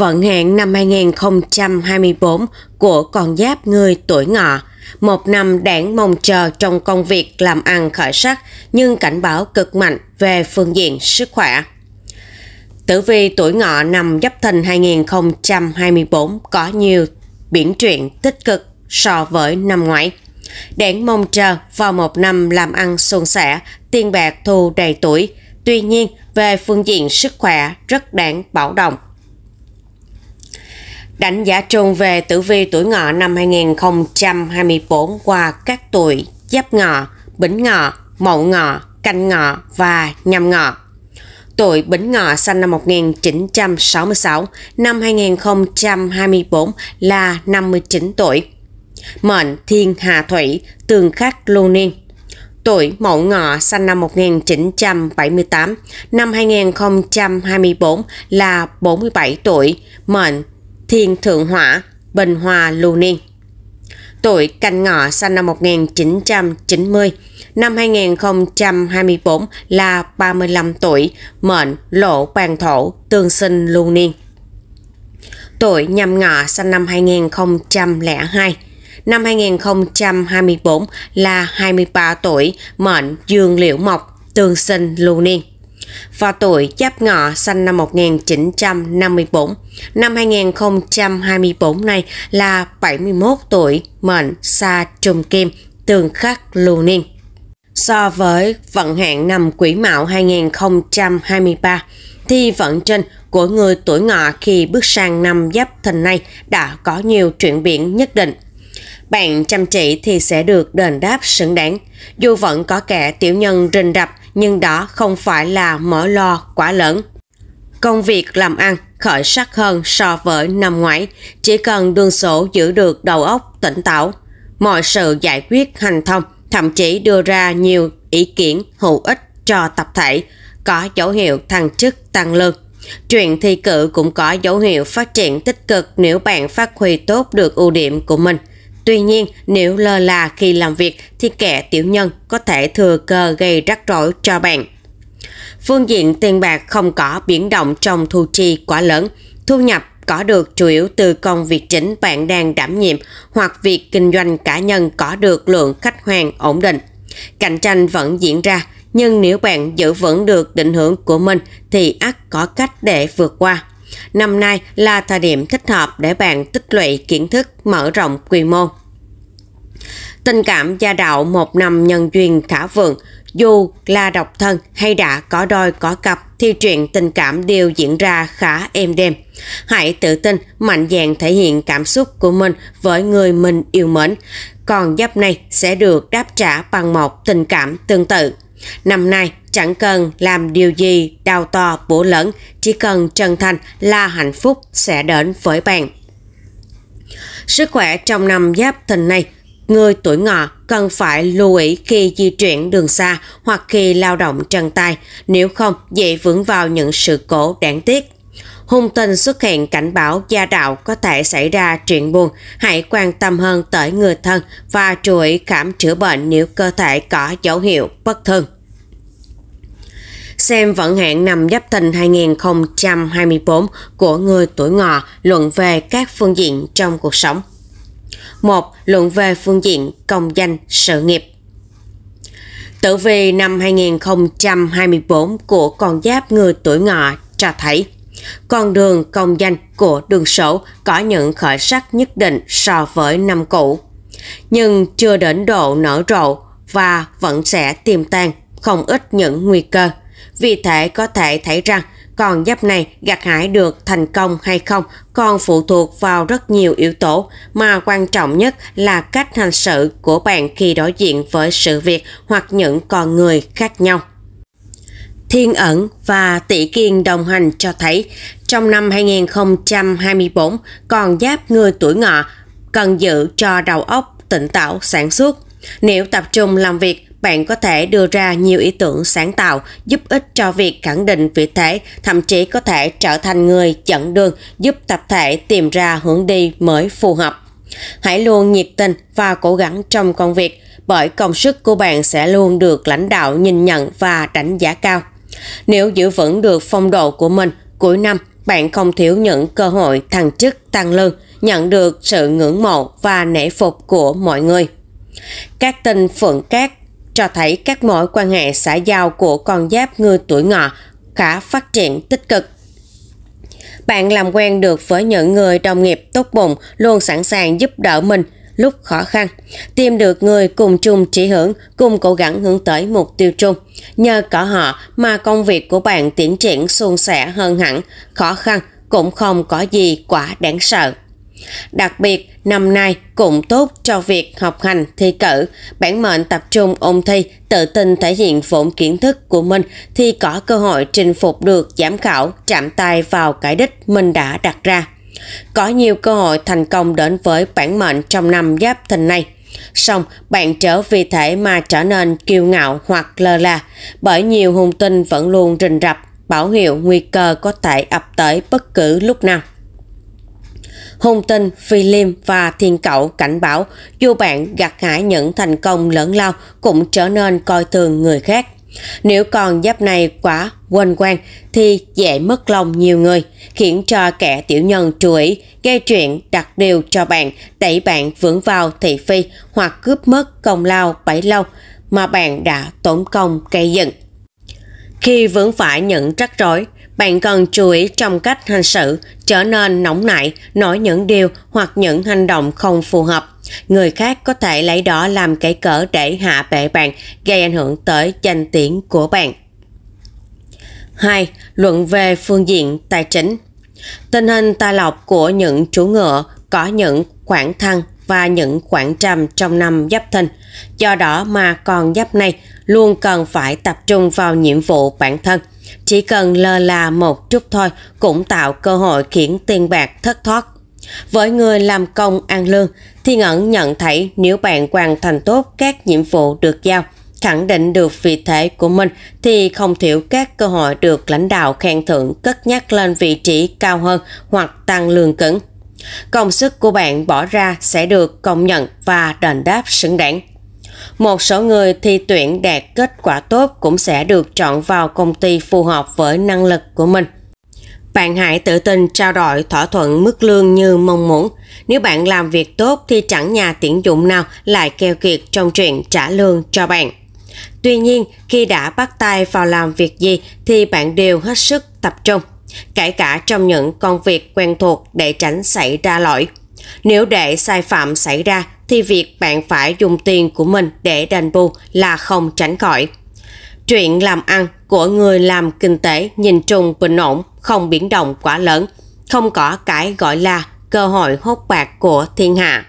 vận hạn năm 2024 của con giáp người tuổi ngọ. Một năm đáng mong chờ trong công việc làm ăn khởi sắc nhưng cảnh báo cực mạnh về phương diện sức khỏe. Tử vi tuổi ngọ năm Giáp Thìn 2024 có nhiều biển truyện tích cực so với năm ngoái. Đáng mong chờ vào một năm làm ăn suôn sẻ, tiền bạc thu đầy tuổi. Tuy nhiên, về phương diện sức khỏe rất đáng báo động đánh giá chung về tử vi tuổi ngọ năm 2024 qua các tuổi giáp ngọ, bính ngọ, mậu ngọ, canh ngọ và nhâm ngọ. Tuổi Bính Ngọ sinh năm 1966, năm 2024 là 59 tuổi. Mệnh Thiên Hà Thủy, tương khắc lưu niên. Tuổi Mậu Ngọ sinh năm 1978, năm 2024 là 47 tuổi. Mệnh Thiên Thượng Hỏa, Bình Hòa Lưu Niên. Tuổi canh ngọ sinh năm 1990, năm 2024 là 35 tuổi, mệnh lộ bàn thổ, tương sinh lưu niên. Tuổi nhâm ngọ sinh năm 2002, năm 2024 là 23 tuổi, mệnh dương liễu mộc, tương sinh lưu niên và tuổi Giáp Ngọ sinh năm 1954. Năm 2024 này là 71 tuổi, mệnh Sa trung Kim, tương khắc lưu niên. So với vận hạn năm Quỷ Mão 2023 thì vận trình của người tuổi ngọ khi bước sang năm giáp thìn này đã có nhiều chuyển biến nhất định. Bạn chăm chỉ thì sẽ được đền đáp xứng đáng. Dù vẫn có kẻ tiểu nhân rình rập nhưng đó không phải là mỡ lo quá lớn Công việc làm ăn khởi sắc hơn so với năm ngoái, chỉ cần đường sổ giữ được đầu óc tỉnh táo, mọi sự giải quyết hành thông, thậm chí đưa ra nhiều ý kiến hữu ích cho tập thể, có dấu hiệu thăng chức tăng lương. Chuyện thi cử cũng có dấu hiệu phát triển tích cực nếu bạn phát huy tốt được ưu điểm của mình. Tuy nhiên, nếu lơ là khi làm việc thì kẻ tiểu nhân có thể thừa cơ gây rắc rối cho bạn. Phương diện tiền bạc không có biến động trong thu chi quá lớn. Thu nhập có được chủ yếu từ công việc chính bạn đang đảm nhiệm hoặc việc kinh doanh cá nhân có được lượng khách hàng ổn định. Cạnh tranh vẫn diễn ra, nhưng nếu bạn giữ vững được định hướng của mình thì ắt có cách để vượt qua. Năm nay là thời điểm thích hợp để bạn tích lũy kiến thức, mở rộng quy mô. Tình cảm gia đạo một năm nhân duyên khả vượng, dù là độc thân hay đã có đôi có cặp thì chuyện tình cảm đều diễn ra khá êm đềm. Hãy tự tin, mạnh dạn thể hiện cảm xúc của mình với người mình yêu mến. Còn giáp này sẽ được đáp trả bằng một tình cảm tương tự. Năm nay, chẳng cần làm điều gì đào to bổ lẫn, chỉ cần chân thành là hạnh phúc sẽ đến với bạn. Sức khỏe trong năm giáp thình này Người tuổi ngọ cần phải lưu ý khi di chuyển đường xa hoặc khi lao động chân tay, nếu không dễ vướng vào những sự cố đáng tiếc. Hung tinh xuất hiện cảnh báo gia đạo có thể xảy ra chuyện buồn, hãy quan tâm hơn tới người thân và chú ý khám chữa bệnh nếu cơ thể có dấu hiệu bất thường. Xem vận hạn năm Giáp Thìn 2024 của người tuổi ngọ luận về các phương diện trong cuộc sống một luận về phương diện công danh sự nghiệp. Tử vi năm 2024 của con giáp người tuổi ngọ cho thấy con đường công danh của đường sổ có những khởi sắc nhất định so với năm cũ, nhưng chưa đến độ nở rộ và vẫn sẽ tiềm tàng không ít những nguy cơ. Vì thế có thể thấy rằng còn giáp này gặt hái được thành công hay không còn phụ thuộc vào rất nhiều yếu tố mà quan trọng nhất là cách hành xử của bạn khi đối diện với sự việc hoặc những con người khác nhau. Thiên ẩn và tỷ kiên đồng hành cho thấy trong năm 2024 còn giáp người tuổi ngọ cần giữ cho đầu óc tỉnh táo sản xuất. Nếu tập trung làm việc bạn có thể đưa ra nhiều ý tưởng sáng tạo giúp ích cho việc khẳng định vị thế, thậm chí có thể trở thành người dẫn đường giúp tập thể tìm ra hướng đi mới phù hợp. Hãy luôn nhiệt tình và cố gắng trong công việc bởi công sức của bạn sẽ luôn được lãnh đạo nhìn nhận và đánh giá cao. Nếu giữ vững được phong độ của mình, cuối năm bạn không thiếu những cơ hội thăng chức tăng lương, nhận được sự ngưỡng mộ và nể phục của mọi người. Các tinh phượng cát cho thấy các mối quan hệ xã giao của con giáp người tuổi ngọ khá phát triển tích cực. Bạn làm quen được với những người đồng nghiệp tốt bụng, luôn sẵn sàng giúp đỡ mình lúc khó khăn, tìm được người cùng chung chỉ hướng, cùng cố gắng hướng tới mục tiêu chung. Nhờ cả họ mà công việc của bạn tiến triển suôn sẻ hơn hẳn, khó khăn cũng không có gì quá đáng sợ. Đặc biệt, năm nay cũng tốt cho việc học hành thi cử, bản mệnh tập trung ôn thi, tự tin thể hiện vốn kiến thức của mình thì có cơ hội chinh phục được giám khảo chạm tay vào cái đích mình đã đặt ra. Có nhiều cơ hội thành công đến với bản mệnh trong năm giáp thình này. Xong, bạn trở vì thể mà trở nên kiêu ngạo hoặc lơ là, bởi nhiều hung tinh vẫn luôn rình rập, bảo hiệu nguy cơ có thể ập tới bất cứ lúc nào hung tinh, phi liêm và thiên cậu cảnh báo dù bạn gặt hái những thành công lớn lao cũng trở nên coi thường người khác. Nếu còn giáp này quá quên quan thì dễ mất lòng nhiều người, khiến cho kẻ tiểu nhân chú ý, gây chuyện đặt điều cho bạn, đẩy bạn vướng vào thị phi hoặc cướp mất công lao bấy lâu mà bạn đã tốn công gây dựng. Khi vướng phải những rắc rối, bạn cần chú ý trong cách hành xử, trở nên nóng nảy, nói những điều hoặc những hành động không phù hợp. Người khác có thể lấy đó làm cái cỡ để hạ bệ bạn, gây ảnh hưởng tới danh tiếng của bạn. 2. Luận về phương diện tài chính Tình hình tài lộc của những chủ ngựa có những khoảng thăng và những khoảng trầm trong năm giáp thìn. Do đó mà con giáp này luôn cần phải tập trung vào nhiệm vụ bản thân – chỉ cần lơ là một chút thôi cũng tạo cơ hội khiến tiền bạc thất thoát. Với người làm công ăn lương, Thiên ẩn nhận thấy nếu bạn hoàn thành tốt các nhiệm vụ được giao, khẳng định được vị thế của mình thì không thiểu các cơ hội được lãnh đạo khen thưởng cất nhắc lên vị trí cao hơn hoặc tăng lương cứng. Công sức của bạn bỏ ra sẽ được công nhận và đền đáp xứng đáng. Một số người thi tuyển đạt kết quả tốt cũng sẽ được chọn vào công ty phù hợp với năng lực của mình. Bạn hãy tự tin trao đổi thỏa thuận mức lương như mong muốn. Nếu bạn làm việc tốt thì chẳng nhà tuyển dụng nào lại keo kiệt trong chuyện trả lương cho bạn. Tuy nhiên, khi đã bắt tay vào làm việc gì thì bạn đều hết sức tập trung, kể cả trong những công việc quen thuộc để tránh xảy ra lỗi. Nếu để sai phạm xảy ra thì việc bạn phải dùng tiền của mình để đền bù là không tránh khỏi. Chuyện làm ăn của người làm kinh tế nhìn chung bình ổn, không biến động quá lớn, không có cái gọi là cơ hội hốt bạc của thiên hạ.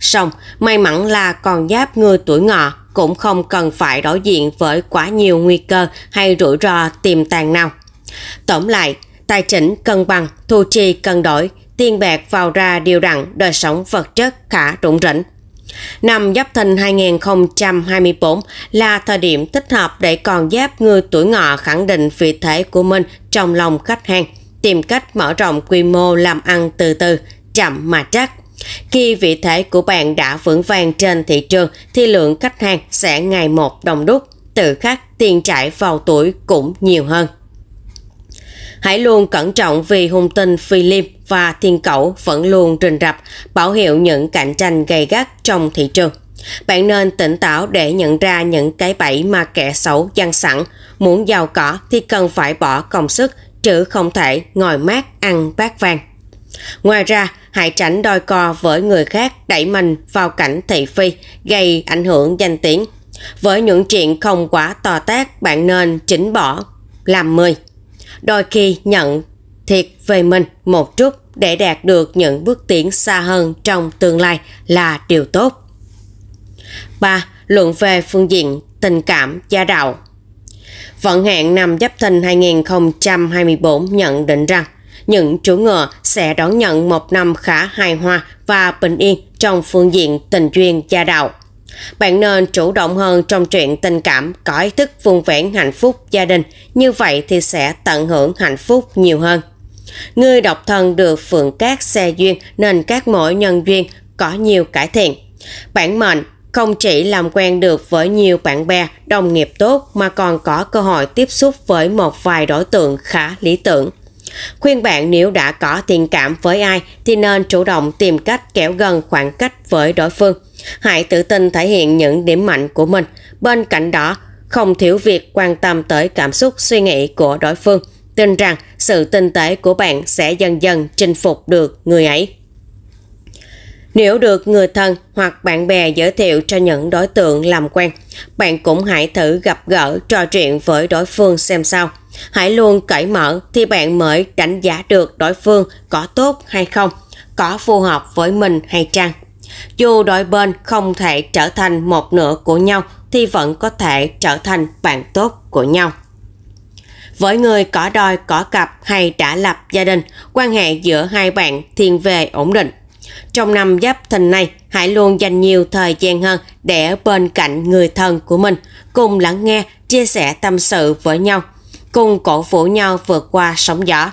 Song, may mắn là còn giáp người tuổi ngọ cũng không cần phải đối diện với quá nhiều nguy cơ hay rủi ro tiềm tàng nào. Tổng lại, tài chính cân bằng, thu chi cân đổi tiền bạc vào ra đều đặn, đời sống vật chất khá rủng rỉnh. Năm Giáp Thìn 2024 là thời điểm thích hợp để con giáp người tuổi ngọ khẳng định vị thế của mình trong lòng khách hàng, tìm cách mở rộng quy mô làm ăn từ từ, chậm mà chắc. Khi vị thế của bạn đã vững vàng trên thị trường thì lượng khách hàng sẽ ngày một đông đúc, tự khắc tiền chảy vào tuổi cũng nhiều hơn. Hãy luôn cẩn trọng vì hung tinh phi liêm và thiên cẩu vẫn luôn rình rập, bảo hiệu những cạnh tranh gay gắt trong thị trường. Bạn nên tỉnh táo để nhận ra những cái bẫy mà kẻ xấu dăng sẵn. Muốn giàu có thì cần phải bỏ công sức, chứ không thể ngồi mát ăn bát vàng. Ngoài ra, hãy tránh đòi co với người khác đẩy mình vào cảnh thị phi, gây ảnh hưởng danh tiếng. Với những chuyện không quá to tác bạn nên chỉnh bỏ, làm mười. Đôi khi nhận thiệt về mình một chút để đạt được những bước tiến xa hơn trong tương lai là điều tốt. 3. Luận về phương diện tình cảm gia đạo Vận hạn năm Giáp Thìn 2024 nhận định rằng những chủ ngựa sẽ đón nhận một năm khá hài hòa và bình yên trong phương diện tình duyên gia đạo. Bạn nên chủ động hơn trong chuyện tình cảm, có ý thức vun vén hạnh phúc gia đình, như vậy thì sẽ tận hưởng hạnh phúc nhiều hơn. Người độc thân được phượng các xe duyên nên các mỗi nhân duyên có nhiều cải thiện. Bản mệnh không chỉ làm quen được với nhiều bạn bè, đồng nghiệp tốt mà còn có cơ hội tiếp xúc với một vài đối tượng khá lý tưởng. Khuyên bạn nếu đã có tình cảm với ai thì nên chủ động tìm cách kéo gần khoảng cách với đối phương. Hãy tự tin thể hiện những điểm mạnh của mình. Bên cạnh đó, không thiếu việc quan tâm tới cảm xúc suy nghĩ của đối phương tin rằng sự tinh tế của bạn sẽ dần dần chinh phục được người ấy. Nếu được người thân hoặc bạn bè giới thiệu cho những đối tượng làm quen, bạn cũng hãy thử gặp gỡ trò chuyện với đối phương xem sao. Hãy luôn cởi mở thì bạn mới đánh giá được đối phương có tốt hay không, có phù hợp với mình hay chăng. Dù đôi bên không thể trở thành một nửa của nhau thì vẫn có thể trở thành bạn tốt của nhau với người có đòi có cặp hay đã lập gia đình, quan hệ giữa hai bạn thiên về ổn định. Trong năm giáp thìn này, hãy luôn dành nhiều thời gian hơn để bên cạnh người thân của mình, cùng lắng nghe, chia sẻ tâm sự với nhau, cùng cổ vũ nhau vượt qua sóng gió.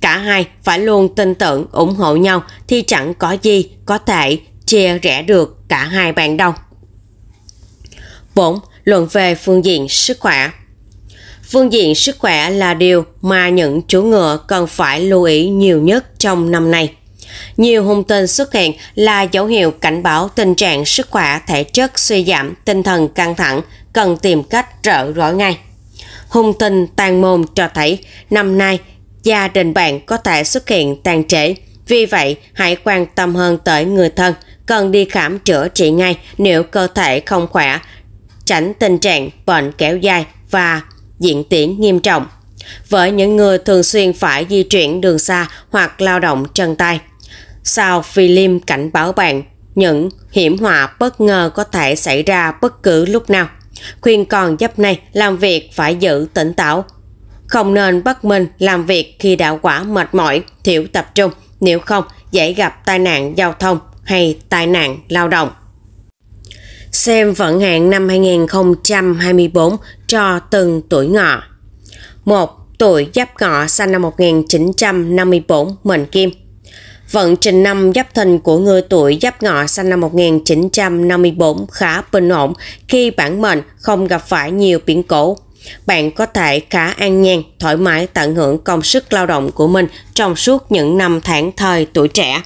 Cả hai phải luôn tin tưởng, ủng hộ nhau thì chẳng có gì có thể chia rẽ được cả hai bạn đâu. 4. Luận về phương diện sức khỏe Phương diện sức khỏe là điều mà những chú ngựa cần phải lưu ý nhiều nhất trong năm nay. Nhiều hung tin xuất hiện là dấu hiệu cảnh báo tình trạng sức khỏe thể chất suy giảm, tinh thần căng thẳng, cần tìm cách trợ rối ngay. Hung tin tàn mồm cho thấy năm nay gia đình bạn có thể xuất hiện tàn trễ. Vì vậy, hãy quan tâm hơn tới người thân, cần đi khám chữa trị ngay nếu cơ thể không khỏe, tránh tình trạng bệnh kéo dài và diện tiễn nghiêm trọng với những người thường xuyên phải di chuyển đường xa hoặc lao động chân tay. Sao Philip cảnh báo bạn những hiểm họa bất ngờ có thể xảy ra bất cứ lúc nào. Khuyên con giáp này làm việc phải giữ tỉnh táo. Không nên bất minh làm việc khi đã quả mệt mỏi, thiếu tập trung, nếu không dễ gặp tai nạn giao thông hay tai nạn lao động xem vận hạn năm 2024 cho từng tuổi ngọ. 1. Tuổi Giáp Ngọ sinh năm 1954, Mệnh Kim. Vận trình năm Giáp Thìn của người tuổi Giáp Ngọ sinh năm 1954 khá bình ổn khi bản mệnh không gặp phải nhiều biến cố. Bạn có thể khá an nhàn, thoải mái tận hưởng công sức lao động của mình trong suốt những năm tháng thời tuổi trẻ.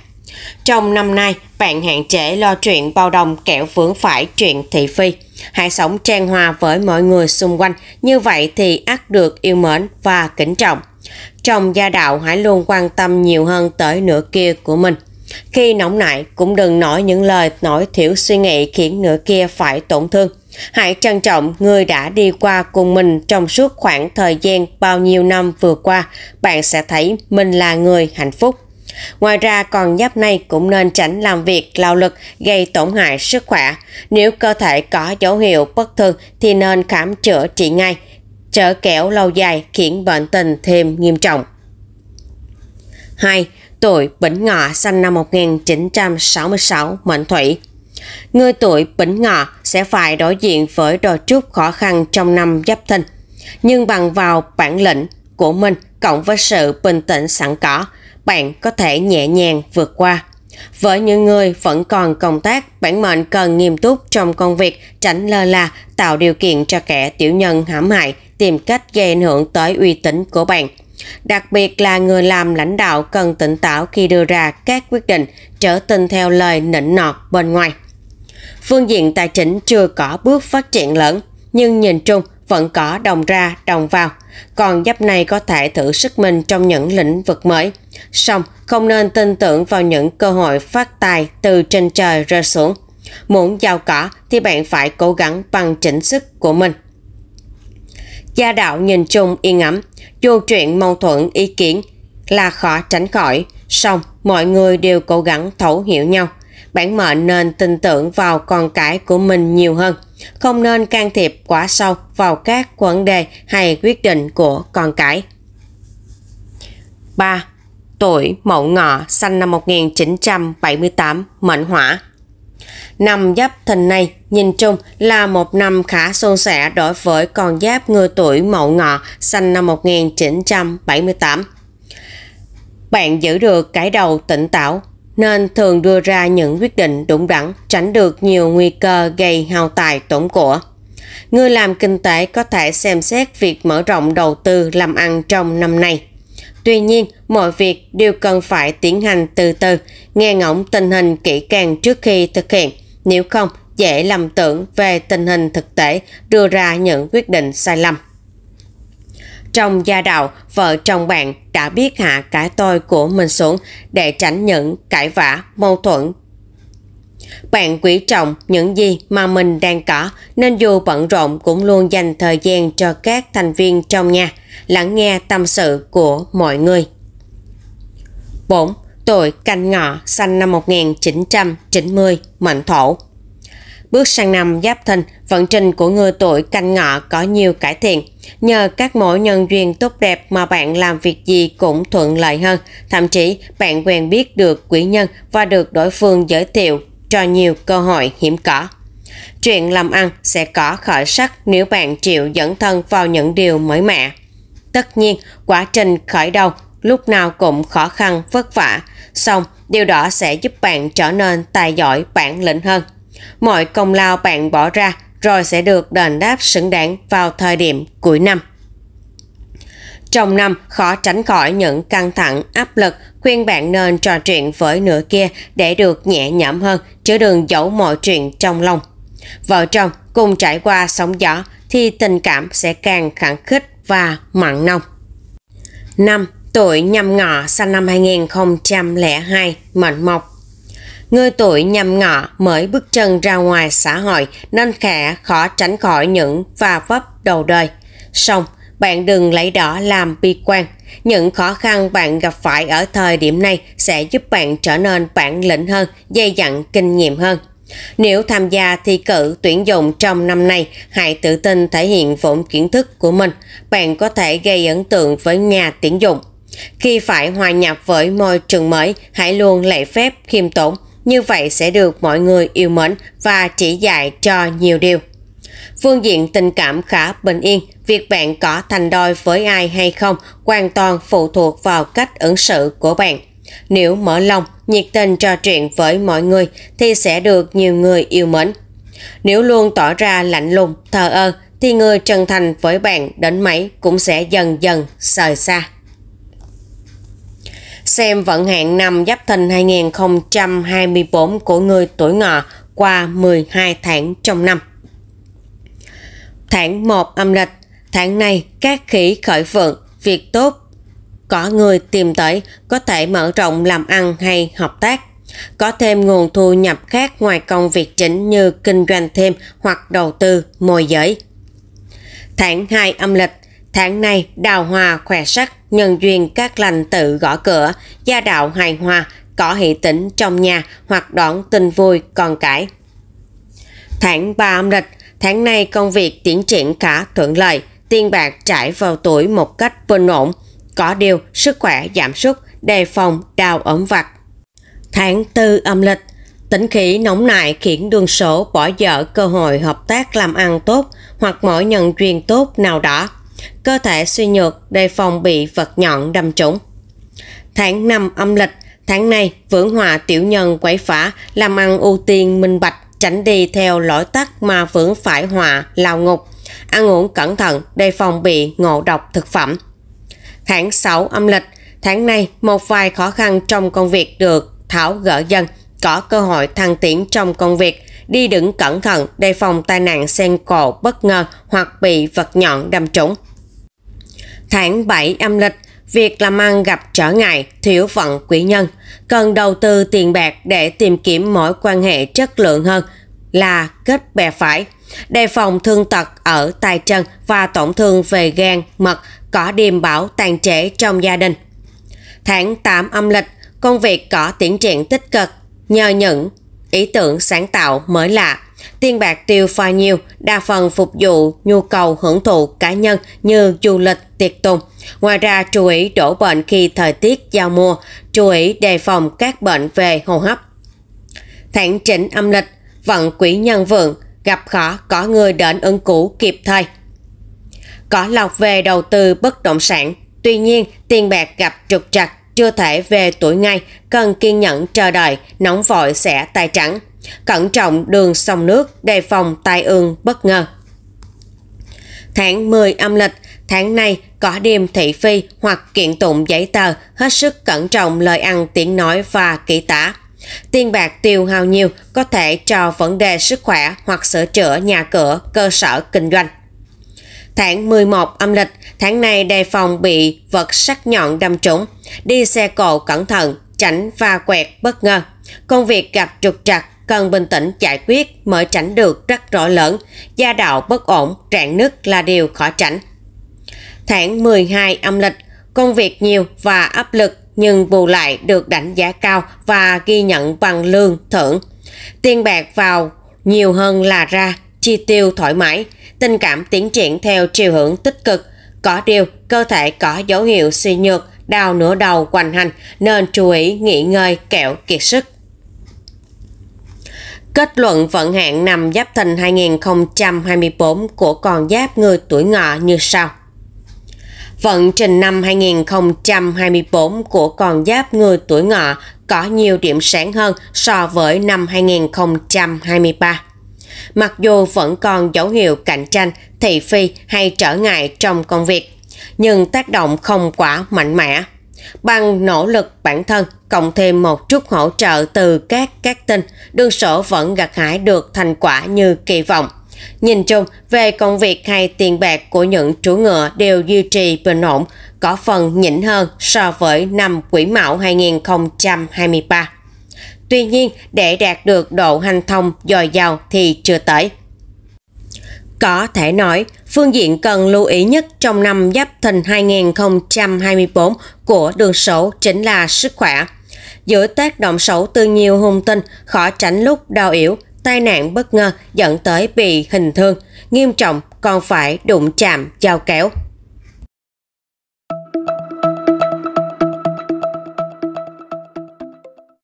Trong năm nay, bạn hạn chế lo chuyện bao đồng kẻo vướng phải chuyện thị phi. Hãy sống trang hòa với mọi người xung quanh, như vậy thì ắt được yêu mến và kính trọng. Trong gia đạo hãy luôn quan tâm nhiều hơn tới nửa kia của mình. Khi nóng nảy cũng đừng nói những lời nói thiểu suy nghĩ khiến nửa kia phải tổn thương. Hãy trân trọng người đã đi qua cùng mình trong suốt khoảng thời gian bao nhiêu năm vừa qua, bạn sẽ thấy mình là người hạnh phúc. Ngoài ra còn giáp này cũng nên tránh làm việc lao lực gây tổn hại sức khỏe. Nếu cơ thể có dấu hiệu bất thường thì nên khám chữa trị ngay, chở kéo lâu dài khiến bệnh tình thêm nghiêm trọng. 2. Tuổi Bính Ngọ sinh năm 1966 mệnh thủy. Người tuổi Bính Ngọ sẽ phải đối diện với đôi chút khó khăn trong năm Giáp Thìn, nhưng bằng vào bản lĩnh của mình cộng với sự bình tĩnh sẵn có, bạn có thể nhẹ nhàng vượt qua. Với những người vẫn còn công tác, bản mệnh cần nghiêm túc trong công việc, tránh lơ là, tạo điều kiện cho kẻ tiểu nhân hãm hại, tìm cách gây ảnh hưởng tới uy tín của bạn. Đặc biệt là người làm lãnh đạo cần tỉnh táo khi đưa ra các quyết định, trở tình theo lời nịnh nọt bên ngoài. Phương diện tài chính chưa có bước phát triển lớn, nhưng nhìn chung vẫn có đồng ra, đồng vào – còn giáp này có thể thử sức mình trong những lĩnh vực mới. Song, không nên tin tưởng vào những cơ hội phát tài từ trên trời rơi xuống. Muốn giàu cỏ thì bạn phải cố gắng bằng chỉnh sức của mình. Gia đạo nhìn chung yên ấm, dù chuyện mâu thuẫn ý kiến là khó tránh khỏi, song mọi người đều cố gắng thấu hiểu nhau. Bản mệnh nên tin tưởng vào con cái của mình nhiều hơn không nên can thiệp quá sâu vào các vấn đề hay quyết định của con cái. 3. Tuổi Mậu Ngọ sinh năm 1978, mệnh hỏa. Năm Giáp Thìn này nhìn chung là một năm khá suôn sẻ đối với con giáp người tuổi Mậu Ngọ sinh năm 1978. Bạn giữ được cái đầu tỉnh táo, nên thường đưa ra những quyết định đúng đắn tránh được nhiều nguy cơ gây hao tài tổn của. Người làm kinh tế có thể xem xét việc mở rộng đầu tư làm ăn trong năm nay. Tuy nhiên, mọi việc đều cần phải tiến hành từ từ, nghe ngóng tình hình kỹ càng trước khi thực hiện. Nếu không, dễ lầm tưởng về tình hình thực tế, đưa ra những quyết định sai lầm. Trong gia đạo, vợ chồng bạn đã biết hạ cả tôi của mình xuống để tránh những cãi vã, mâu thuẫn. Bạn quý trọng những gì mà mình đang có nên dù bận rộn cũng luôn dành thời gian cho các thành viên trong nhà, lắng nghe tâm sự của mọi người. 4. Tuổi canh ngọ, sinh năm 1990, mệnh thổ. Bước sang năm Giáp Thìn, vận trình của người tuổi canh ngọ có nhiều cải thiện. Nhờ các mối nhân duyên tốt đẹp mà bạn làm việc gì cũng thuận lợi hơn. Thậm chí bạn quen biết được quý nhân và được đối phương giới thiệu cho nhiều cơ hội hiểm có. Chuyện làm ăn sẽ có khởi sắc nếu bạn chịu dẫn thân vào những điều mới mẻ. Tất nhiên, quá trình khởi đầu lúc nào cũng khó khăn vất vả, song điều đó sẽ giúp bạn trở nên tài giỏi bản lĩnh hơn mọi công lao bạn bỏ ra rồi sẽ được đền đáp xứng đáng vào thời điểm cuối năm. Trong năm, khó tránh khỏi những căng thẳng, áp lực, khuyên bạn nên trò chuyện với nửa kia để được nhẹ nhõm hơn, chứ đừng giấu mọi chuyện trong lòng. Vợ chồng cùng trải qua sóng gió thì tình cảm sẽ càng khẳng khích và mặn nồng. Năm Tuổi nhâm ngọ sinh năm 2002, mệnh mộc Người tuổi nhằm ngọ mới bước chân ra ngoài xã hội nên khẽ khó tránh khỏi những va vấp đầu đời. Xong, bạn đừng lấy đó làm bi quan. Những khó khăn bạn gặp phải ở thời điểm này sẽ giúp bạn trở nên bản lĩnh hơn, dày dặn kinh nghiệm hơn. Nếu tham gia thi cử tuyển dụng trong năm nay, hãy tự tin thể hiện vốn kiến thức của mình. Bạn có thể gây ấn tượng với nhà tuyển dụng. Khi phải hòa nhập với môi trường mới, hãy luôn lễ phép khiêm tốn, như vậy sẽ được mọi người yêu mến và chỉ dạy cho nhiều điều. Phương diện tình cảm khá bình yên, việc bạn có thành đôi với ai hay không hoàn toàn phụ thuộc vào cách ứng xử của bạn. Nếu mở lòng, nhiệt tình trò chuyện với mọi người thì sẽ được nhiều người yêu mến. Nếu luôn tỏ ra lạnh lùng, thờ ơ thì người chân thành với bạn đến mấy cũng sẽ dần dần rời xa xem vận hạn năm Giáp Thìn 2024 của người tuổi ngọ qua 12 tháng trong năm. Tháng 1 âm lịch, tháng này các khỉ khởi vượng, việc tốt, có người tìm tới có thể mở rộng làm ăn hay hợp tác có thêm nguồn thu nhập khác ngoài công việc chính như kinh doanh thêm hoặc đầu tư môi giới. Tháng 2 âm lịch, Tháng này đào hòa khỏe sắc, nhân duyên các lành tự gõ cửa, gia đạo hài hòa, có hỷ tĩnh trong nhà hoặc đoạn tình vui còn cãi. Tháng 3 âm lịch, tháng này công việc tiến triển khá thuận lợi, tiền bạc trải vào tuổi một cách bình ổn. Có điều sức khỏe giảm sút, đề phòng đào ẩm vặt. Tháng 4 âm lịch, tính khí nóng nại khiến đường sổ bỏ dở cơ hội hợp tác làm ăn tốt hoặc mỗi nhân duyên tốt nào đó cơ thể suy nhược đề phòng bị vật nhọn đâm trúng. Tháng 5 âm lịch, tháng này vượng Hòa tiểu nhân quấy phá làm ăn ưu tiên minh bạch tránh đi theo lỗi tắt mà Vưỡng phải hòa lao ngục. Ăn uống cẩn thận đề phòng bị ngộ độc thực phẩm. Tháng 6 âm lịch, tháng này một vài khó khăn trong công việc được tháo gỡ dần, có cơ hội thăng tiến trong công việc, đi đứng cẩn thận đề phòng tai nạn sen cổ bất ngờ hoặc bị vật nhọn đâm trúng. Tháng 7 âm lịch, việc làm ăn gặp trở ngại, thiếu vận quỹ nhân. Cần đầu tư tiền bạc để tìm kiếm mối quan hệ chất lượng hơn là kết bè phải. Đề phòng thương tật ở tay chân và tổn thương về gan, mật có điềm bảo tàn trẻ trong gia đình. Tháng 8 âm lịch, công việc có tiến triển tích cực nhờ những ý tưởng sáng tạo mới lạ Tiền bạc tiêu pha nhiều, đa phần phục vụ nhu cầu hưởng thụ cá nhân như du lịch, tiệc tùng. Ngoài ra, chú ý đổ bệnh khi thời tiết giao mùa, chú ý đề phòng các bệnh về hô hấp. Tháng chỉnh âm lịch, vận quỹ nhân vượng, gặp khó có người đến ứng cũ kịp thời. Có lọc về đầu tư bất động sản, tuy nhiên tiền bạc gặp trục trặc chưa thể về tuổi ngay, cần kiên nhẫn chờ đợi, nóng vội sẽ tai trắng. Cẩn trọng đường sông nước, đề phòng tai ương bất ngờ. Tháng 10 âm lịch, tháng này có đêm thị phi hoặc kiện tụng giấy tờ, hết sức cẩn trọng lời ăn tiếng nói và kỹ tả. Tiền bạc tiêu hao nhiều có thể cho vấn đề sức khỏe hoặc sửa chữa nhà cửa, cơ sở kinh doanh. Tháng 11 âm lịch, tháng này đề phòng bị vật sắc nhọn đâm trúng. Đi xe cộ cẩn thận, tránh va quẹt bất ngờ. Công việc gặp trục trặc cần bình tĩnh giải quyết mới tránh được rất rõ lớn. Gia đạo bất ổn, trạng nứt là điều khó tránh. Tháng 12 âm lịch, công việc nhiều và áp lực nhưng bù lại được đánh giá cao và ghi nhận bằng lương thưởng. Tiền bạc vào nhiều hơn là ra, chi tiêu thoải mái, tình cảm tiến triển theo chiều hướng tích cực. Có điều, cơ thể có dấu hiệu suy nhược, đau nửa đầu quanh hành nên chú ý nghỉ ngơi kẹo kiệt sức. Kết luận vận hạn năm Giáp Thìn 2024 của con giáp người tuổi ngọ như sau. Vận trình năm 2024 của con giáp người tuổi ngọ có nhiều điểm sáng hơn so với năm 2023 mặc dù vẫn còn dấu hiệu cạnh tranh, thị phi hay trở ngại trong công việc, nhưng tác động không quá mạnh mẽ. Bằng nỗ lực bản thân, cộng thêm một chút hỗ trợ từ các các tinh, đương sổ vẫn gặt hái được thành quả như kỳ vọng. Nhìn chung, về công việc hay tiền bạc của những chủ ngựa đều duy trì bình ổn, có phần nhỉnh hơn so với năm quỹ mão 2023. Tuy nhiên, để đạt được độ hành thông dồi dào thì chưa tới. Có thể nói, phương diện cần lưu ý nhất trong năm Giáp Thìn 2024 của đường sổ chính là sức khỏe. Giữa tác động xấu từ nhiều hung tinh, khó tránh lúc đau yếu, tai nạn bất ngờ dẫn tới bị hình thương, nghiêm trọng còn phải đụng chạm, giao kéo.